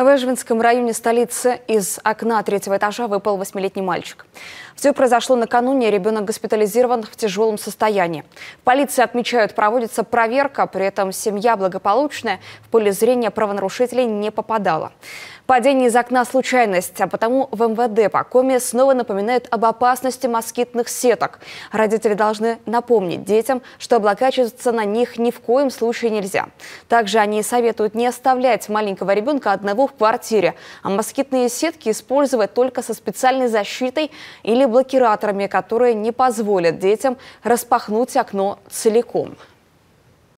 В Эжвинском районе столицы из окна третьего этажа выпал восьмилетний мальчик. Все произошло накануне, ребенок госпитализирован в тяжелом состоянии. Полиция полиции отмечают, проводится проверка, при этом семья благополучная, в поле зрения правонарушителей не попадала. Падение из окна – случайность, а потому в МВД по коме снова напоминают об опасности москитных сеток. Родители должны напомнить детям, что облокачиваться на них ни в коем случае нельзя. Также они советуют не оставлять маленького ребенка одного в квартире, а москитные сетки использовать только со специальной защитой или блокираторами, которые не позволят детям распахнуть окно целиком.